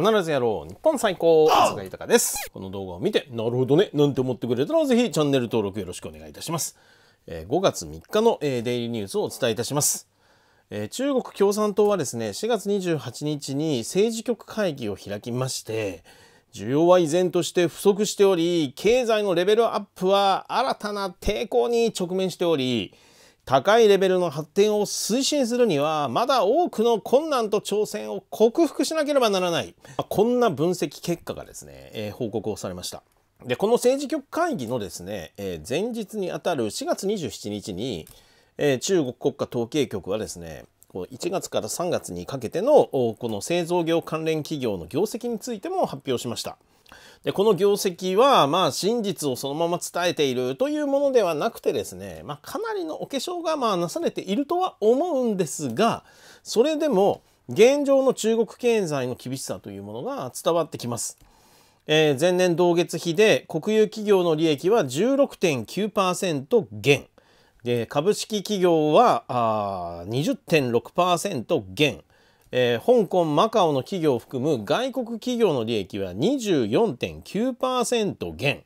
必ずやろう日本最高菅井豊ですこの動画を見てなるほどねなんて思ってくれたらぜひチャンネル登録よろしくお願いいたします、えー、5月3日の、えー、デイリーニュースをお伝えいたしますえー、中国共産党はですね4月28日に政治局会議を開きまして需要は依然として不足しており経済のレベルアップは新たな抵抗に直面しており高いレベルの発展を推進するにはまだ多くの困難と挑戦を克服しなければならないこんな分析結果がですね、えー、報告をされました。でこの政治局会議のですね、えー、前日にあたる4月27日に、えー、中国国家統計局はですね1月から3月にかけてのこの製造業関連企業の業績についても発表しました。でこの業績はまあ真実をそのまま伝えているというものではなくてですね、まあ、かなりのお化粧がまあなされているとは思うんですがそれでも現状の中国経済の厳しさというものが伝わってきます。えー、前年同月比で国有企業の利益は16.9%減で株式企業はあ20.6%減えー、香港マカオの企業を含む外国企業の利益は24.9%減、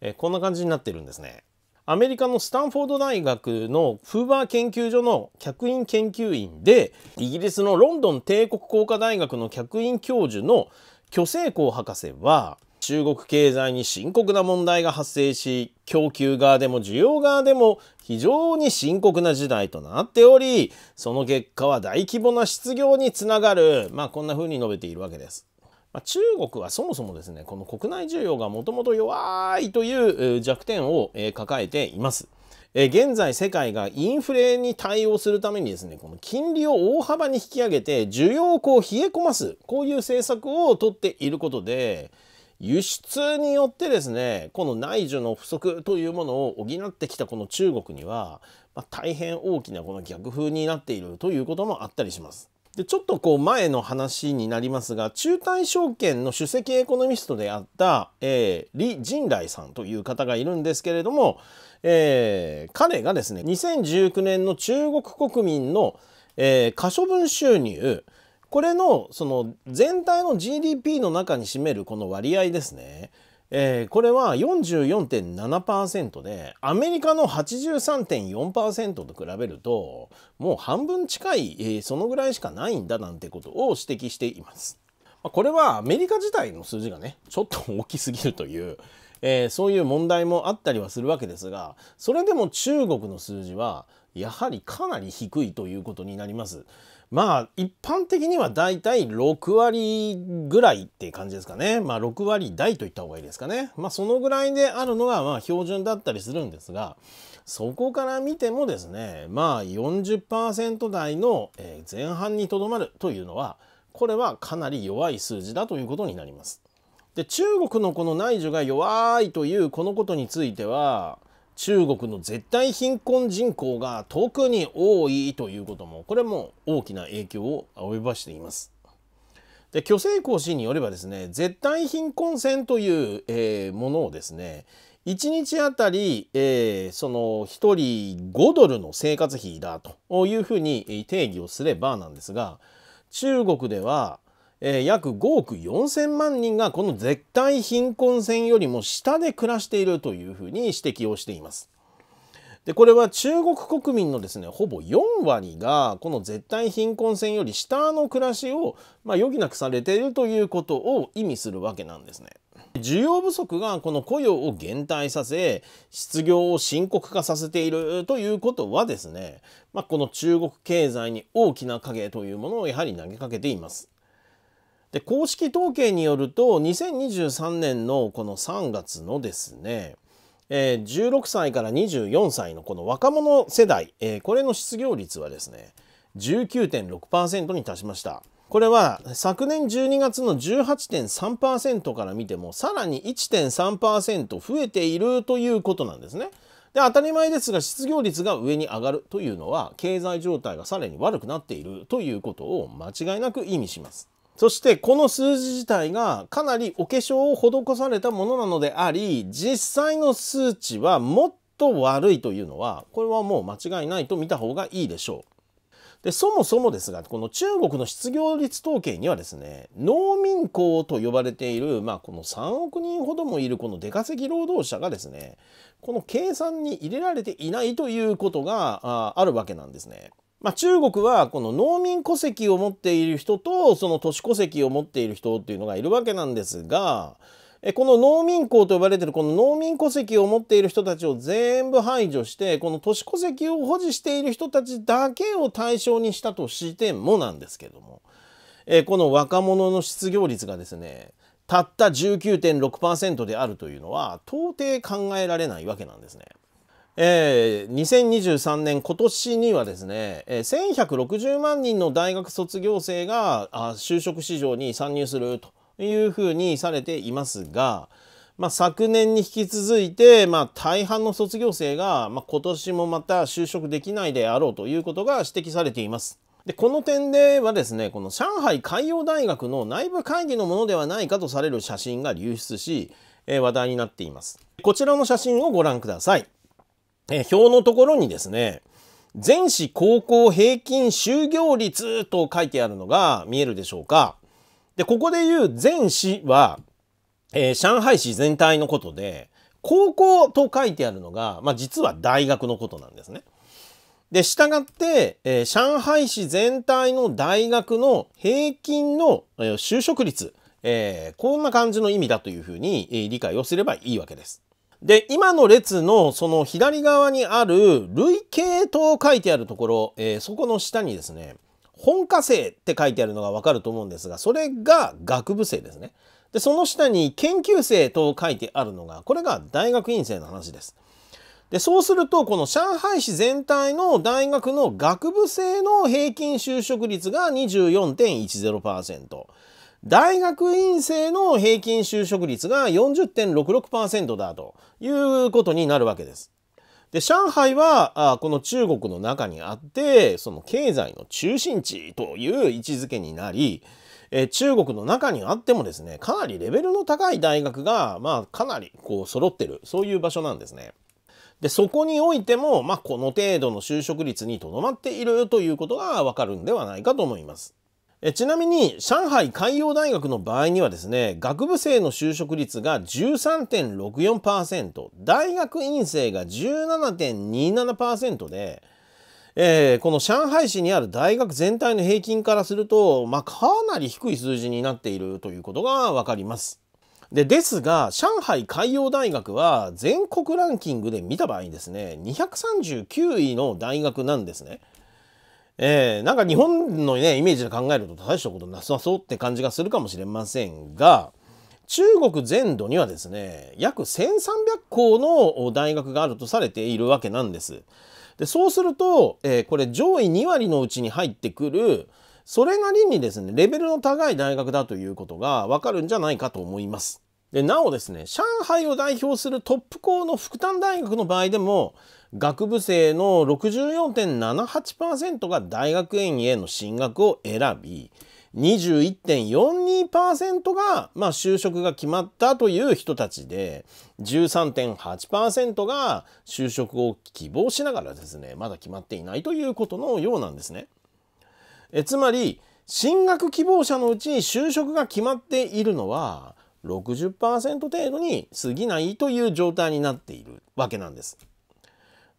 えー、こんな感じになってるんですねアメリカのスタンフォード大学のフーバー研究所の客員研究員でイギリスのロンドン帝国工科大学の客員教授の巨成功博士は中国経済に深刻な問題が発生し供給側でも需要側でも非常に深刻な時代となっておりその結果は大規模な失業につながる、まあ、こんな風に述べているわけです。ま中国はそもそもですねこの国内需要がもともと弱いという弱点を抱えています。現在世界がインフレに対応するためにですねこの金利を大幅に引き上げて需要をこう冷え込ますこういう政策をとっていることで輸出によってですねこの内需の不足というものを補ってきたこの中国には、まあ、大変大きなこの逆風になっているということもあったりします。でちょっとこう前の話になりますが中大証券の首席エコノミストであった、えー、李仁来さんという方がいるんですけれども、えー、彼がですね2019年の中国国民の、えー、可処分収入これのその全体の GDP の中に占めるこの割合ですね、えー、これは44.7%でアメリカの83.4%と比べるともう半分近い、えー、そのぐらいしかないんだなんてことを指摘しています。これはアメリカ自体の数字がねちょっと大きすぎるという、えー、そういう問題もあったりはするわけですがそれでも中国の数字はやはりかなり低いということになります。まあ一般的にはだいたい6割ぐらいって感じですかね。まあ6割台といった方がいいですかね。まあそのぐらいであるのがまあ標準だったりするんですが、そこから見てもですね、まあ40%台の前半にとどまるというのは、これはかなり弱い数字だということになります。で中国のこの内需が弱いというこのことについては中国の絶対貧困人口が特に多いということもこれも大きな影響を及ばしています。で虚勢功氏によればですね絶対貧困線という、えー、ものをですね1日あたり、えー、その1人5ドルの生活費だというふうに定義をすればなんですが中国ではえー、約5億4000万人がこの絶対貧困線よりも下で暮らしているというふうに指摘をしています。でこれは中国国民のですねほぼ4割がこの絶対貧困線より下の暮らしを、まあ、余儀なくされているということを意味するわけなんですね。需要不足がこの雇用を減退させ失業を深刻化させているということはですね、まあ、この中国経済に大きな影というものをやはり投げかけています。で公式統計によると2023年のこの3月のですねえー、16歳から24歳のこの若者世代、えー、これの失業率はですね19.6%に達しましたこれは昨年12月の18.3%から見てもさらに1.3%増えているということなんですねで当たり前ですが失業率が上に上がるというのは経済状態がさらに悪くなっているということを間違いなく意味しますそしてこの数字自体がかなりお化粧を施されたものなのであり実際の数値はもっと悪いというのはこれはもう間違いないと見た方がいいでしょう。でそもそもですがこの中国の失業率統計にはですね農民工と呼ばれている、まあ、この3億人ほどもいるこの出稼ぎ労働者がですねこの計算に入れられていないということがあるわけなんですね。まあ、中国はこの農民戸籍を持っている人とその都市戸籍を持っている人っていうのがいるわけなんですがこの農民校と呼ばれてるこの農民戸籍を持っている人たちを全部排除してこの都市戸籍を保持している人たちだけを対象にしたとしてもなんですけどもこの若者の失業率がですねたった19.6%であるというのは到底考えられないわけなんですね。えー、2023年今年にはですね、えー、1160万人の大学卒業生が就職市場に参入するというふうにされていますが、まあ、昨年に引き続いて、まあ、大半の卒業生が、まあ、今年もまた就職できないであろうということが指摘されています。でこの点ではですねこの上海海洋大学の内部会議のものではないかとされる写真が流出し、えー、話題になっています。こちらの写真をご覧ください。え表のところにですね、全市高校平均就業率と書いてあるのが見えるでしょうか。で、ここで言う全市は、えー、上海市全体のことで、高校と書いてあるのが、まあ、実は大学のことなんですね。で、従って、えー、上海市全体の大学の平均の、えー、就職率、えこんな感じの意味だというふうに、え理解をすればいいわけです。で、今の列のその左側にある累計と書いてあるところ、えー、そこの下にですね、本科生って書いてあるのがわかると思うんですが、それが学部生ですね。で、その下に研究生と書いてあるのが、これが大学院生の話です。で、そうすると、この上海市全体の大学の学部生の平均就職率が24.10%。大学院生の平均就職率が40.66%だということになるわけです。で上海はあこの中国の中にあってその経済の中心地という位置づけになりえ中国の中にあってもですねかなりレベルの高い大学が、まあ、かなりこう揃ってるそういう場所なんですね。でそこにおいても、まあ、この程度の就職率にとどまっているということがわかるんではないかと思います。えちなみに上海海洋大学の場合にはですね学部生の就職率が13.64%大学院生が17.27%で、えー、この上海市にある大学全体の平均からすると、まあ、かなり低い数字になっているということが分かります。でですが上海海洋大学は全国ランキングで見た場合にですね239位の大学なんですね。えー、なんか日本のね、イメージで考えると大したことなさそうって感じがするかもしれませんが、中国全土にはですね、約1300校の大学があるとされているわけなんです。で、そうすると、えー、これ上位2割のうちに入ってくる、それなりにですね、レベルの高い大学だということがわかるんじゃないかと思います。で、なおですね、上海を代表するトップ校の復旦大学の場合でも、学部生の64.78%が大学院への進学を選び21.42%が、まあ、就職が決まったという人たちで13.8%が就職を希望しながらですねまだ決まっていないということのようなんですね。えつまり進学希望者のうち就職が決まっているのは60%程度に過ぎないという状態になっているわけなんです。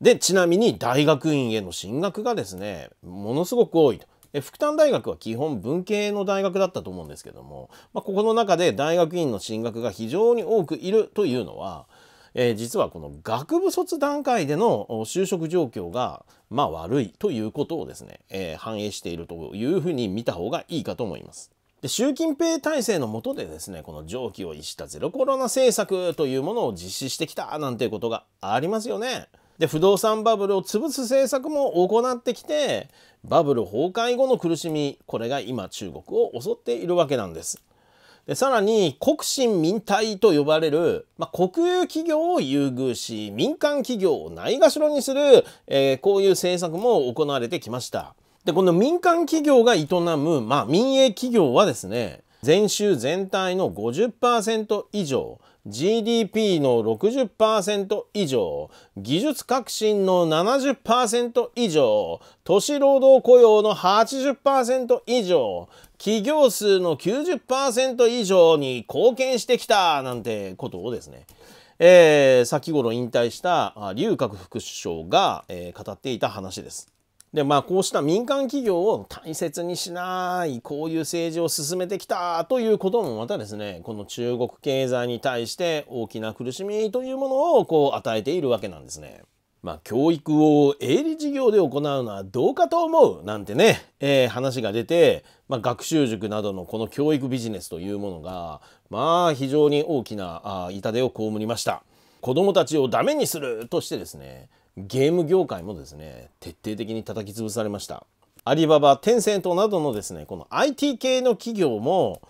で、ちなみに大学院への進学がですね、ものすごく多いと。復旦大学は基本文系の大学だったと思うんですけども、まあ、ここの中で大学院の進学が非常に多くいるというのは、えー、実はこの学部卒段階での就職状況が、まあ、悪いということをですね、えー、反映しているというふうに見た方がいいかと思います。で習近平体制の下でですねこの常軌を逸したゼロコロナ政策というものを実施してきたなんていうことがありますよね。で不動産バブルを潰す政策も行ってきてバブル崩壊後の苦しみこれが今中国を襲っているわけなんです。でさらに国進民退と呼ばれる、まあ、国有企業を優遇し民間企業をないがしろにする、えー、こういう政策も行われてきました。でこの民間企業が営む、まあ、民営企業はですね前週全体の50%以上 GDP の60%以上、技術革新の70%以上、都市労働雇用の80%以上、企業数の90%以上に貢献してきたなんてことをですね、えー、先頃引退した劉鶴副首相が、えー、語っていた話です。でまあこうした民間企業を大切にしないこういう政治を進めてきたということもまたですねこの中国経済に対して大きな苦しみというものをこう与えているわけなんですね。まあ、教育を営利事業で行うのはどうかと思うなんてね、えー、話が出て、まあ、学習塾などのこの教育ビジネスというものがまあ非常に大きなあ痛手を被りました。子どもたちをダメにするとしてですねゲーム業界もですね、徹底的に叩き潰されました。アリババ、テンセントなどのですね、この IT 系の企業も、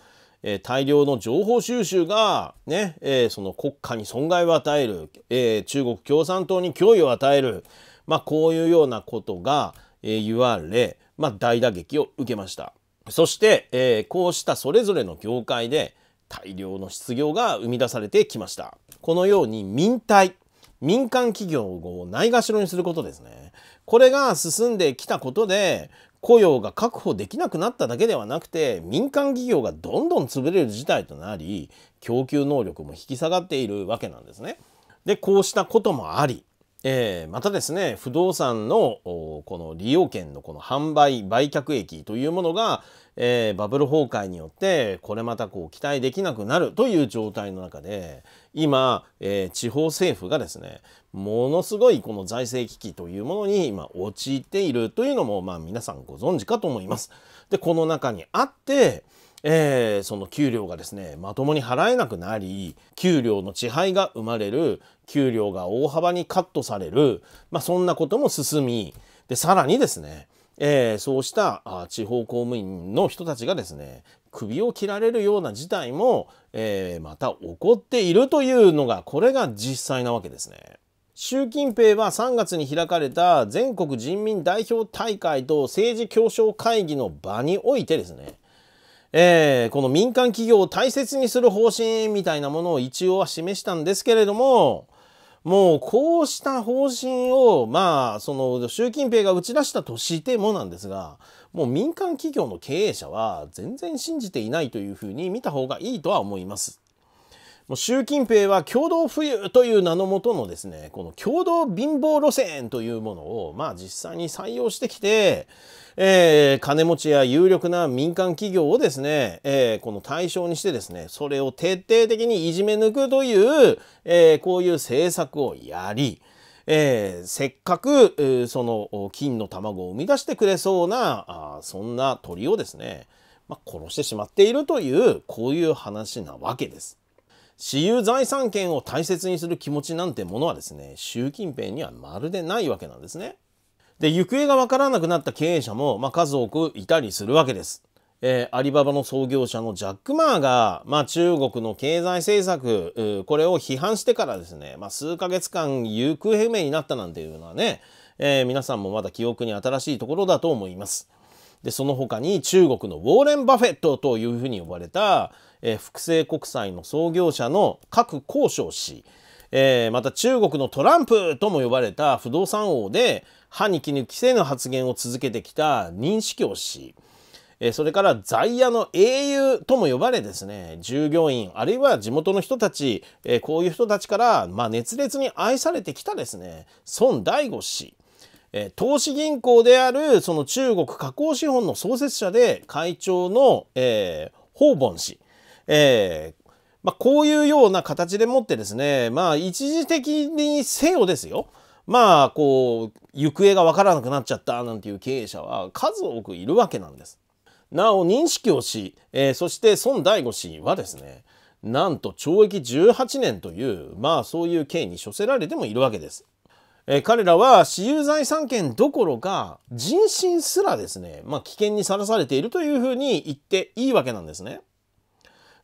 えー、大量の情報収集がね、えー、その国家に損害を与える、えー、中国共産党に脅威を与える、まあ、こういうようなことが、え言われ、まあ、大打撃を受けました。そして、えこうしたそれぞれの業界で大量の失業が生み出されてきました。このように民体、民間企業をないがしろにすることですね。これが進んできたことで、雇用が確保できなくなっただけではなくて民間企業がどんどん潰れる事態となり供給能力も引き下がっているわけなんですね。でこうしたこともありえー、またですね不動産のこの利用権のこの販売売却益というものが、えー、バブル崩壊によってこれまたこう期待できなくなるという状態の中で今、えー、地方政府がですねものすごいこの財政危機というものに今陥っているというのも、まあ、皆さんご存知かと思います。でこの中にあってえー、その給料がですねまともに払えなくなり給料の遅配が生まれる給料が大幅にカットされる、まあ、そんなことも進みでさらにですね、えー、そうしたあ地方公務員の人たちがですね首を切られるような事態も、えー、また起こっているというのがこれが実際なわけですね。習近平は3月に開かれた全国人民代表大会と政治協商会議の場においてですねえー、この民間企業を大切にする方針みたいなものを一応は示したんですけれども、もうこうした方針を、まあ、その習近平が打ち出したとしてもなんですが、もう民間企業の経営者は全然信じていないというふうに見た方がいいとは思います。もう習近平は共同富裕という名のもとのですね、この共同貧乏路線というものを、まあ実際に採用してきて、えー、金持ちや有力な民間企業をですね、えー、この対象にしてですね、それを徹底的にいじめ抜くという、えー、こういう政策をやり、えー、せっかく、えー、その金の卵を生み出してくれそうなあそんな鳥をですね、まあ、殺してしまっているというこういう話なわけです。私有財産権を大切にする気持ちなんてものはですね、習近平にはまるでないわけなんですね。で、行方がわからなくなった経営者も、まあ、数多くいたりするわけです。えー、アリババの創業者のジャック・マーが、まあ、中国の経済政策、これを批判してからですね、まあ、数ヶ月間行方不明になったなんていうのはね、えー、皆さんもまだ記憶に新しいところだと思います。で、その他に中国のウォーレン・バフェットというふうに呼ばれた、えー、複製国債の創業者の各交渉氏、えー、また中国のトランプとも呼ばれた不動産王で歯に衣着せぬ発言を続けてきた認識教氏、えー、それから在野の英雄とも呼ばれですね従業員あるいは地元の人たち、えー、こういう人たちから、まあ、熱烈に愛されてきたですね孫大悟氏え投資銀行であるその中国加工資本の創設者で会長の、えー、ボン氏、えー、まあ、こういうような形でもってですね、まあ、一時的にせよですよ、まあ、こう、行方がわからなくなっちゃったなんていう経営者は数多くいるわけなんです。なお、認識をし、えー、そして孫大悟氏はですね、なんと懲役18年という、まあそういう刑に処せられてもいるわけです。えー、彼らは私有財産権どころか人身すらですね、まあ、危険にさらされているというふうに言っていいわけなんですね。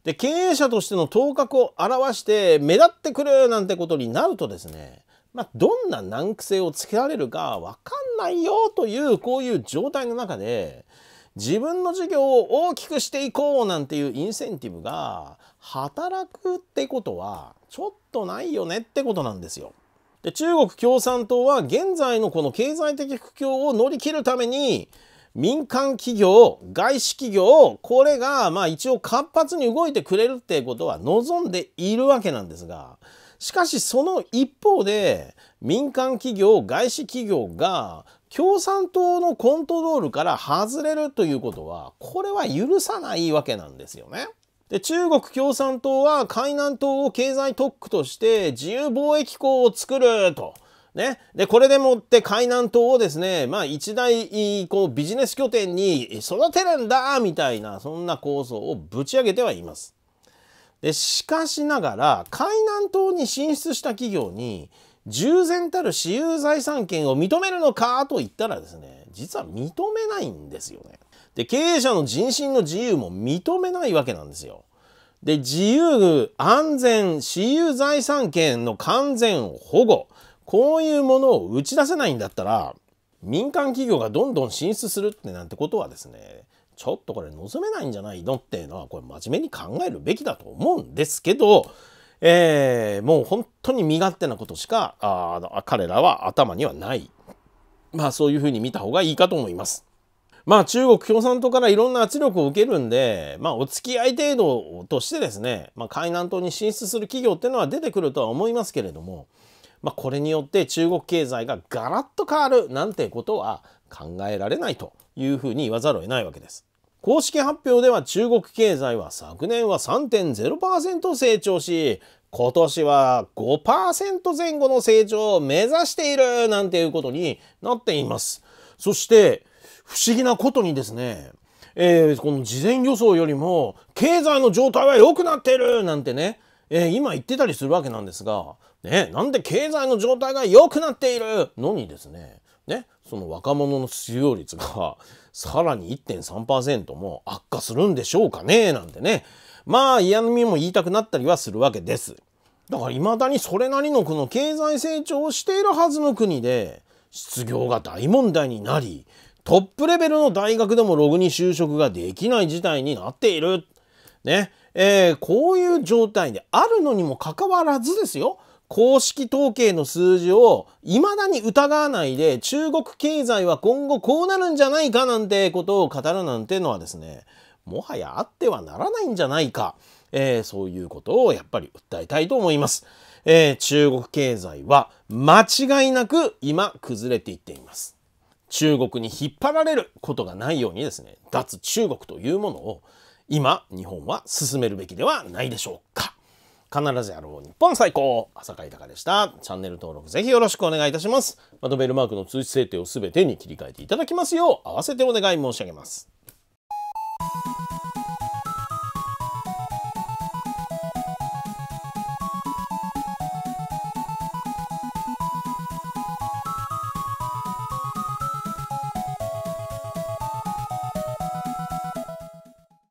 で経営者としての頭角を表して目立ってくるなんてことになるとですね、まあ、どんな難癖をつけられるか分かんないよというこういう状態の中で自分の事業を大きくしていこうなんていうインセンティブが働くってことはちょっとないよねってことなんですよ。で中国共産党は現在のこの経済的苦境を乗り切るために民間企業外資企業これがまあ一応活発に動いてくれるっていうことは望んでいるわけなんですがしかしその一方で民間企業外資企業が共産党のコントロールから外れるということはこれは許さないわけなんですよね。で中国共産党は海南島を経済特区として自由貿易港を作ると。ね、でこれでもって海南島をですね、まあ、一大こうビジネス拠点に育てるんだみたいなそんな構想をぶち上げてはいます。でしかしながら海南島に進出した企業に従前たる私有財産権を認めるのかと言ったらですね実は認めないんですよね。で、経営者の人身の自由も認めないわけなんですよ。で、自由、安全、私有財産権の完全保護、こういうものを打ち出せないんだったら、民間企業がどんどん進出するってなんてことはですね、ちょっとこれ望めないんじゃないのっていうのは、これ真面目に考えるべきだと思うんですけど、えー、もう本当に身勝手なことしか、あ彼らは頭にはない。まあそういうふうに見た方がいいかと思います。まあ中国共産党からいろんな圧力を受けるんで、まあお付き合い程度としてですね、まあ海南島に進出する企業っていうのは出てくるとは思いますけれども、まあこれによって中国経済がガラッと変わるなんてことは考えられないというふうに言わざるを得ないわけです。公式発表では中国経済は昨年は3.0%成長し今年は5%前後の成長を目指しているなんていうことになっています。そして不思議なことにですね、えー、この事前予想よりも経済の状態は良くなってるなんてね、えー、今言ってたりするわけなんですが、ね、なんで経済の状態が良くなっているのにですねねその若者の失業率が さらに1.3%も悪化するんでしょうかねなんてねまあ嫌みも言いたくなったりはするわけです。だから未だにそれなりのこの経済成長をしているはずの国で失業が大問題になりトップレベルの大学でもログに就職ができない事態になっている。ね。えー、こういう状態であるのにもかかわらずですよ。公式統計の数字を未だに疑わないで中国経済は今後こうなるんじゃないかなんてことを語るなんてのはですね、もはやあってはならないんじゃないか。えー、そういうことをやっぱり訴えたいと思います。えー、中国経済は間違いなく今崩れていっています。中国に引っ張られることがないようにですね、脱中国というものを今、日本は進めるべきではないでしょうか。必ずやろう日本最高浅川豊でしたチャンネル登録ぜひよろしくお願いいたしますまとベルマークの通知設定をすべてに切り替えていただきますよう合わせてお願い申し上げます